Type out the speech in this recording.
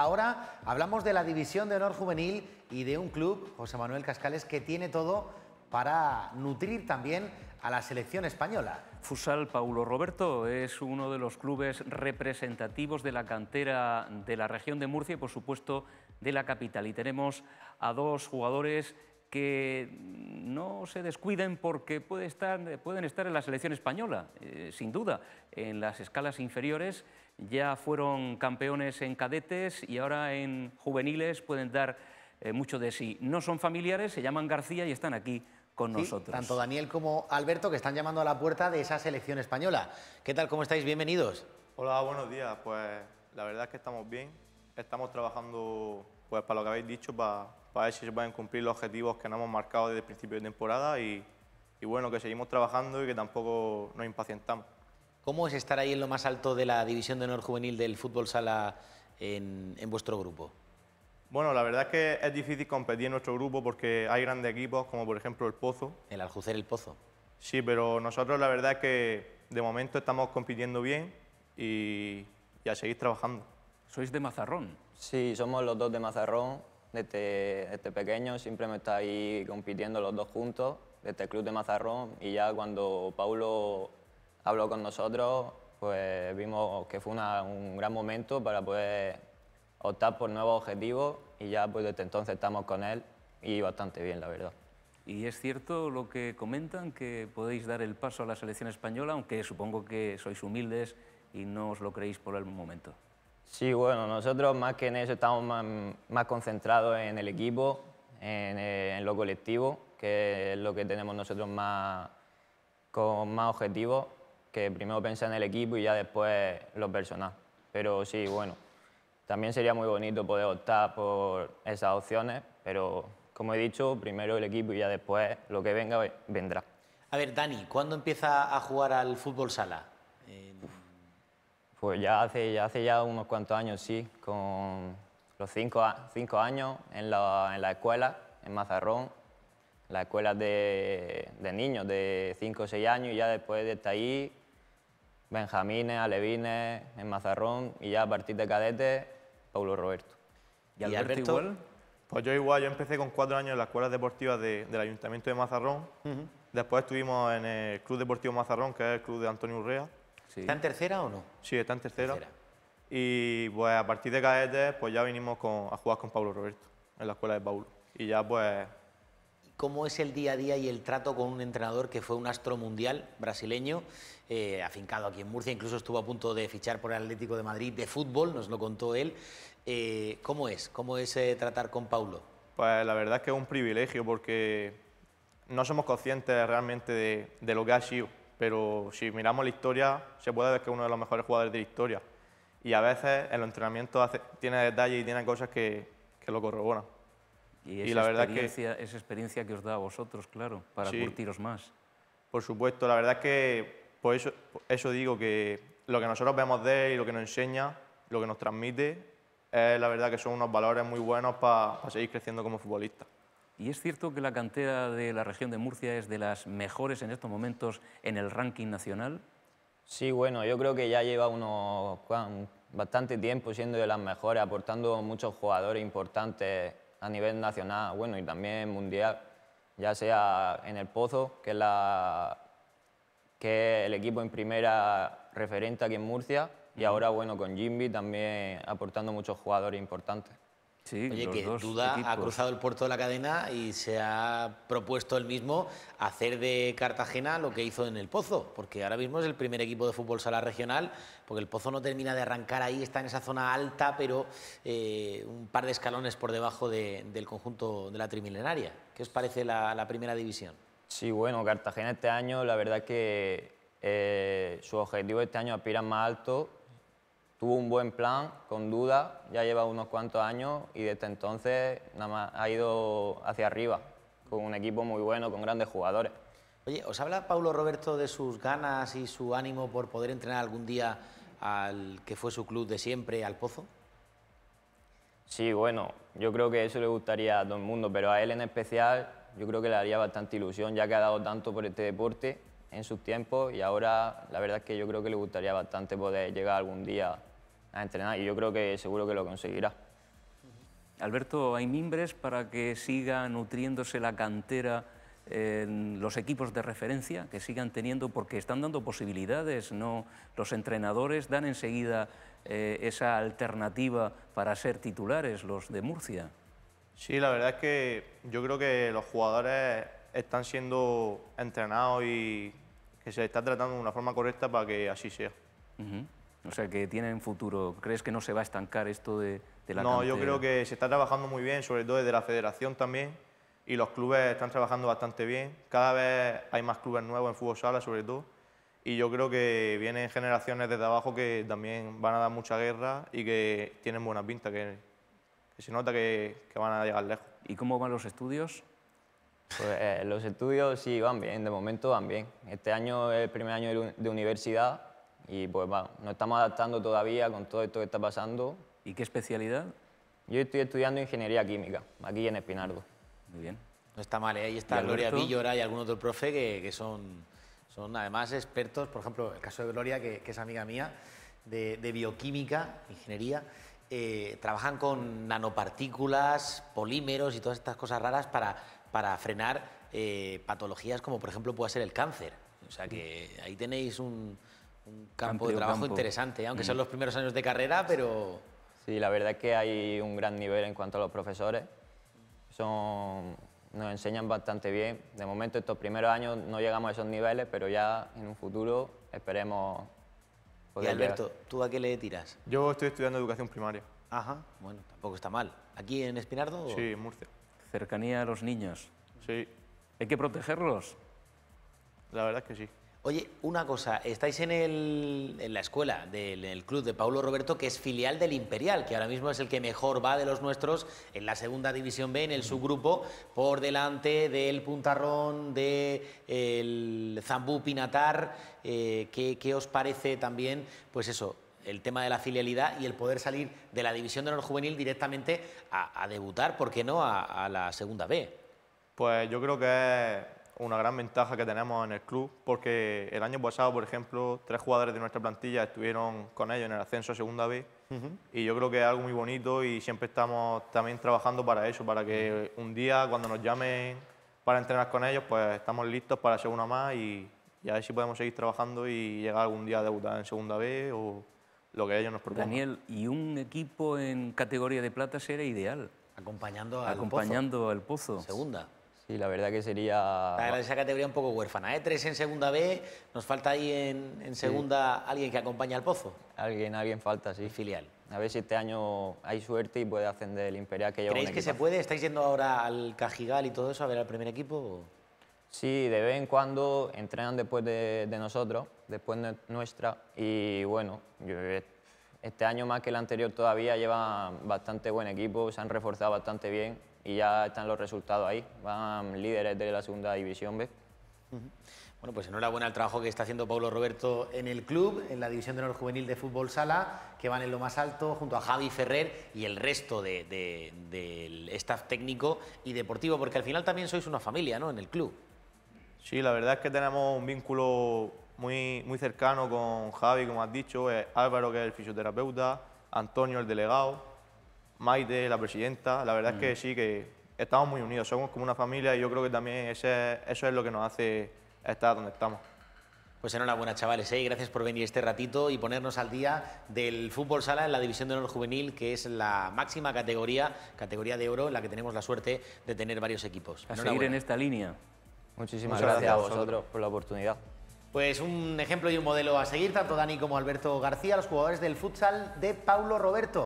Ahora hablamos de la División de Honor Juvenil y de un club, José Manuel Cascales, que tiene todo para nutrir también a la selección española. Fusal Paulo Roberto es uno de los clubes representativos de la cantera de la región de Murcia y, por supuesto, de la capital. Y tenemos a dos jugadores que no se descuiden porque pueden estar en la selección española, eh, sin duda. En las escalas inferiores ya fueron campeones en cadetes y ahora en juveniles pueden dar eh, mucho de sí. No son familiares, se llaman García y están aquí con nosotros. Tanto Daniel como Alberto que están llamando a la puerta de esa selección española. ¿Qué tal? ¿Cómo estáis? Bienvenidos. Hola, buenos días. Pues la verdad es que estamos bien. Estamos trabajando pues para lo que habéis dicho, para, ver si se pueden cumplir los objetivos que nos hemos marcado desde el principio de temporada y, bueno, que seguimos trabajando y que tampoco nos impacientamos. ¿Cómo es estar ahí en lo más alto de la división de honor juvenil del fútbol sala en, en, vuestro grupo? Bueno, la verdad es que es difícil competir en nuestro grupo porque hay grandes equipos como por ejemplo el Pozo. El Aljucer el Pozo. Sí, pero nosotros la verdad es que de momento estamos compitiendo bien y, y seguís seguir trabajando. Sois de Mazarrón. Sí, somos los dos de Mazarrón. Desde, este pequeño siempre me estáis compitiendo los dos juntos, desde el club de Mazarrón. Y ya cuando Paulo habló con nosotros, pues vimos que fue un gran momento para poder optar por nuevos objetivos y ya pues desde entonces estamos con él y bastante bien, la verdad. ¿Y es cierto lo que comentan, que podéis dar el paso a la selección española, aunque supongo que sois humildes y no os lo creéis por el momento? Sí, bueno, nosotros más que en eso estamos más, concentrados en el equipo, eh, en, lo colectivo, que es lo que tenemos nosotros más, con más objetivos, que primero pensar en el equipo y ya después lo personal. Pero sí, bueno, también sería muy bonito poder optar por esas opciones, pero como he dicho, primero el equipo y ya después lo que venga vendrá. A ver, Dani, ¿cuándo empieza a jugar al fútbol sala? Pues ya hace, ya hace ya unos cuantos años, sí, con los cinco, cinco años en la, en la escuela, en Mazarrón, la escuela de, de niños de cinco o seis años y ya después de estar ahí, Benjamines, Alevines, en Mazarrón y ya a partir de cadete, Paulo Roberto. ¿Y Alberto, Pues yo igual, yo empecé con cuatro años en la escuela deportiva de, del Ayuntamiento de Mazarrón, después estuvimos en el Club Deportivo Mazarrón, que es el club de Antonio Urrea, Sí. ¿Está en tercera o no? Sí, está en tercera. Y pues a partir de cadetes pues ya vinimos a jugar con Pablo Roberto en la escuela de Paulo. Y ya pues... ¿Cómo es el día a día y el trato con un entrenador que fue un astro mundial brasileño, eh, afincado aquí en Murcia, incluso estuvo a punto de fichar por el Atlético de Madrid de fútbol, nos lo contó él? Eh, ¿Cómo es? ¿Cómo es eh, tratar con Paulo? Pues la verdad es que es un privilegio porque no somos conscientes realmente de lo que ha sido pero si miramos la historia, se puede ver que es uno de los mejores jugadores de la historia. Y a veces en los entrenamientos tiene detalles y tiene cosas que, que lo corroboran. Y, esa, la verdad experiencia, que, esa experiencia que os da a vosotros, claro, para sí, curtiros más. Por supuesto, la verdad es que por eso, digo que lo que nosotros vemos de él y lo que nos enseña, lo que nos transmite, es la verdad que son unos valores muy buenos para seguir creciendo como futbolista. Y es cierto que la cantera de la región de Murcia es de las mejores en estos momentos en el ranking nacional. Sí, bueno, yo creo que ya lleva unos bastante tiempo siendo de las mejores, aportando muchos jugadores importantes a nivel nacional, bueno, y también mundial, ya sea en el Pozo, que es, la, que el equipo en primera referente aquí en Murcia, y ahora, bueno, con Jimby también aportando muchos jugadores importantes. Oye, que Duda ha cruzado el puerto de la cadena y se ha propuesto él mismo hacer de Cartagena lo que hizo en el Pozo, porque ahora mismo es el primer equipo de fútbol sala regional, porque el Pozo no termina de arrancar ahí, está en esa zona alta, pero eh, un par de escalones por debajo del conjunto de la trimilenaria. ¿Qué os parece la, primera división? Sí, bueno, Cartagena este año, la verdad que eh, su objetivo este año aspira más alto tuvo un buen plan, con duda, ya lleva unos cuantos años y desde entonces nada más ha ido hacia arriba, con un equipo muy bueno, con grandes jugadores. Oye, ¿os habla Paulo Roberto de sus ganas y su ánimo por poder entrenar algún día al que fue su club de siempre, al Pozo? Sí, bueno, yo creo que eso le gustaría a todo el mundo, pero a él en especial yo creo que le daría bastante ilusión, ya que ha dado tanto por este deporte en sus tiempos y ahora la verdad es que yo creo que le gustaría bastante poder llegar algún día a entrenar y yo creo que seguro que lo conseguirá. Alberto, ¿hay mimbres para que siga nutriéndose la cantera en los equipos de referencia, que sigan teniendo, porque están dando posibilidades, ¿no? Los entrenadores dan enseguida eh, esa alternativa para ser titulares, los de Murcia. Sí, la verdad es que yo creo que los jugadores están siendo entrenados y que se están está tratando de una forma correcta para que así sea. O sea, que tienen futuro. ¿Crees que no se va a estancar esto de, la No, yo creo que se está trabajando muy bien, sobre todo desde la federación también, y los clubes están trabajando bastante bien. Cada vez hay más clubes nuevos en fútbol sala, sobre todo, y yo creo que vienen generaciones de abajo que también van a dar mucha guerra y que tienen buena pinta, que, se nota que, van a llegar lejos. ¿Y cómo van los estudios? Pues, eh, los estudios sí van bien, de momento van bien. Este año es el primer año de universidad y pues va nos estamos adaptando todavía con todo esto que está pasando. ¿Y qué especialidad? Yo estoy estudiando ingeniería química, aquí en Espinardo. Muy bien. No está mal, ¿eh? ahí está Gloria Villora y algún otro profe que, que, son, son además expertos. Por ejemplo, el caso de Gloria, que, es amiga mía, de, de bioquímica, ingeniería. Eh, trabajan con nanopartículas, polímeros y todas estas cosas raras para, para frenar eh, patologías como por ejemplo puede ser el cáncer. O sea que ahí tenéis un, un campo de trabajo interesante, aunque son mm. los primeros años de carrera, pero... Sí, la verdad es que hay un gran nivel en cuanto a los profesores. Son, nos enseñan bastante bien. De momento, estos primeros años no llegamos a esos niveles, pero ya en un futuro esperemos Y Alberto, ¿tú a qué le tiras? Yo estoy estudiando educación primaria. Ajá, bueno, tampoco está mal. ¿Aquí en Espinardo? O... Sí, en Murcia. Cercanía a los niños. Sí. ¿Hay que protegerlos? La verdad es que sí. Oye, una cosa, estáis en, la escuela del club de Paulo Roberto, que es filial del Imperial, que ahora mismo es el que mejor va de los nuestros en la segunda división B, en el subgrupo, por delante del Puntarrón, del de Zambú Pinatar. Eh, ¿qué, os parece también, pues eso, el tema de la filialidad y el poder salir de la división de honor juvenil directamente a, debutar, ¿por qué no?, a, la segunda B. Pues yo creo que una gran ventaja que tenemos en el club porque el año pasado, por ejemplo, tres jugadores de nuestra plantilla estuvieron con ellos en el ascenso a Segunda B y yo creo que es algo muy bonito y siempre estamos también trabajando para eso, para que un día cuando nos llamen para entrenar con ellos, pues estamos listos para hacer una más y, ya a ver si podemos seguir trabajando y llegar algún día a debutar en Segunda B o lo que ellos nos propongan. Daniel, y un equipo en categoría de plata sería ideal. Acompañando al Acompañando al pozo. Segunda y la verdad que sería... esa categoría un poco huérfana, ¿eh? Tres en segunda B, nos falta ahí en, segunda alguien que acompañe al Pozo. Alguien, alguien falta, sí. filial. A ver si este año hay suerte y puede ascender el Imperial que lleva ¿Creéis que se puede? ¿Estáis yendo ahora al Cajigal y todo eso a ver al primer equipo? Sí, de vez en cuando entrenan después de, nosotros, después de nuestra, y bueno, eh, este año más que el anterior todavía lleva bastante buen equipo, se han reforzado bastante bien y ya están los resultados ahí. Van líderes de la segunda división B. Bueno, pues enhorabuena al trabajo que está haciendo Pablo Roberto en el club, en la División de Honor Juvenil de Fútbol Sala, que van en lo más alto junto a Javi Ferrer y el resto del staff técnico y deportivo, porque al final también sois una familia, ¿no?, en el club. Sí, la verdad es que tenemos un vínculo muy, muy cercano con Javi, como has dicho, Álvaro, que es el fisioterapeuta, Antonio, el delegado, Maite, la presidenta, la verdad es que mm. sí, que estamos muy unidos, somos como una familia y yo creo que también eso es lo que nos hace estar donde estamos. Pues enhorabuena, chavales, y ¿eh? gracias por venir este ratito y ponernos al día del fútbol sala en la División de Honor Juvenil, que es la máxima categoría, categoría de oro, en la que tenemos la suerte de tener varios equipos. A seguir en esta línea. Muchísimas gracias, gracias a vosotros por la oportunidad. Pues un ejemplo y un modelo a seguir, tanto Dani como Alberto García, los jugadores del futsal de Paulo Roberto.